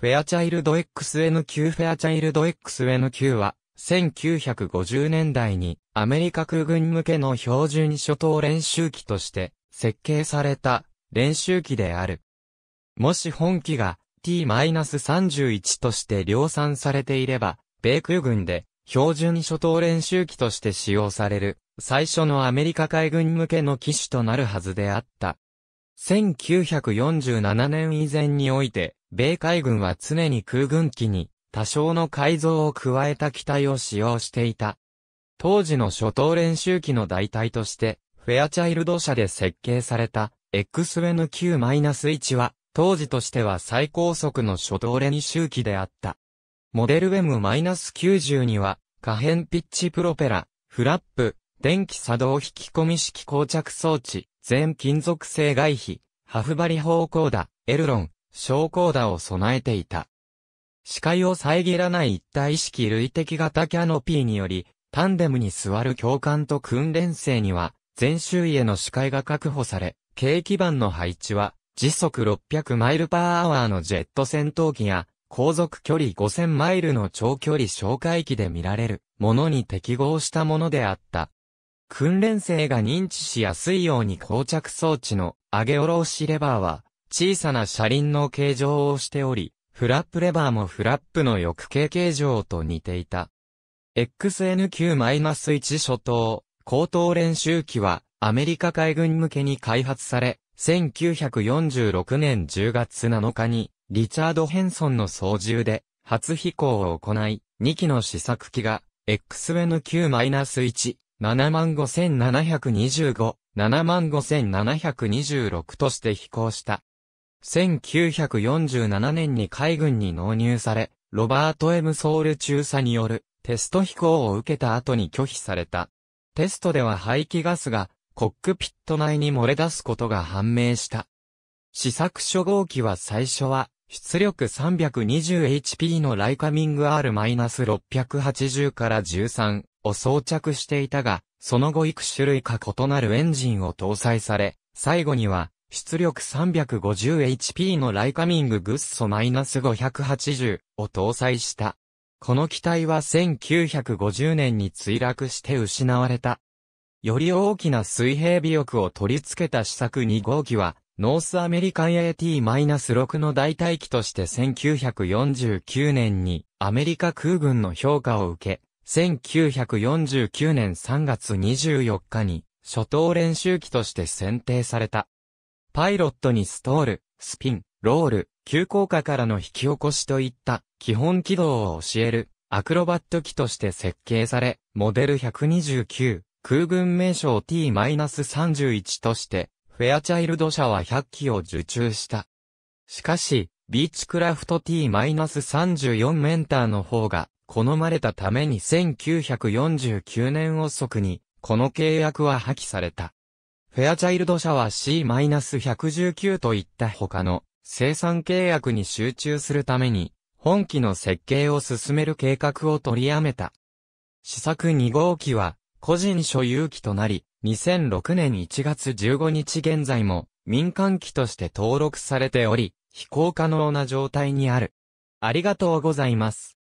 フェアチャイルド XN9 フェアチャイルド XN9 は、1950年代にアメリカ空軍向けの標準初等練習機として設計された練習機である。もし本機が T-31 として量産されていれば、米空軍で標準初等練習機として使用される最初のアメリカ海軍向けの機種となるはずであった。1947年以前において、米海軍は常に空軍機に多少の改造を加えた機体を使用していた。当時の初等練習機の代替として、フェアチャイルド社で設計された XN9-1 は、当時としては最高速の初等練習機であった。モデル M-92 は、可変ピッチプロペラ、フラップ、電気作動引き込み式膠着装置、全金属製外皮、ハフバリ方向だ、エルロン、小高だを備えていた。視界を遮らない一体式類的型キャノピーにより、タンデムに座る教官と訓練生には、全周囲への視界が確保され、軽基板の配置は、時速600マイルパーアワーのジェット戦闘機や、航続距離5000マイルの長距離哨戒機で見られるものに適合したものであった。訓練生が認知しやすいように膠着装置の上げ下ろしレバーは小さな車輪の形状をしており、フラップレバーもフラップの翼形形状と似ていた。XN9-1 初等、高等練習機はアメリカ海軍向けに開発され、1946年10月7日にリチャード・ヘンソンの操縦で初飛行を行い、2機の試作機が XN9-1 75725、75726として飛行した。1947年に海軍に納入され、ロバート・ M・ ソウル中佐によるテスト飛行を受けた後に拒否された。テストでは排気ガスがコックピット内に漏れ出すことが判明した。試作初号機は最初は出力 320HP のライカミング R-680 から13を装着していたが、その後幾種類か異なるエンジンを搭載され、最後には、出力 350HP のライカミンググッソ -580 を搭載した。この機体は1950年に墜落して失われた。より大きな水平尾翼を取り付けた試作2号機は、ノースアメリカン AT-6 の代替機として1949年にアメリカ空軍の評価を受け、1949年3月24日に初等練習機として選定された。パイロットにストール、スピン、ロール、急降下からの引き起こしといった基本軌道を教えるアクロバット機として設計され、モデル129、空軍名称 T-31 としてフェアチャイルド社は100機を受注した。しかし、ビーチクラフト T-34 メンターの方が好まれたために1949年遅くにこの契約は破棄された。フェアチャイルド社は C-119 といった他の生産契約に集中するために本機の設計を進める計画を取りやめた。試作2号機は個人所有機となり、2006年1月15日現在も民間機として登録されており、飛行可能な状態にある。ありがとうございます。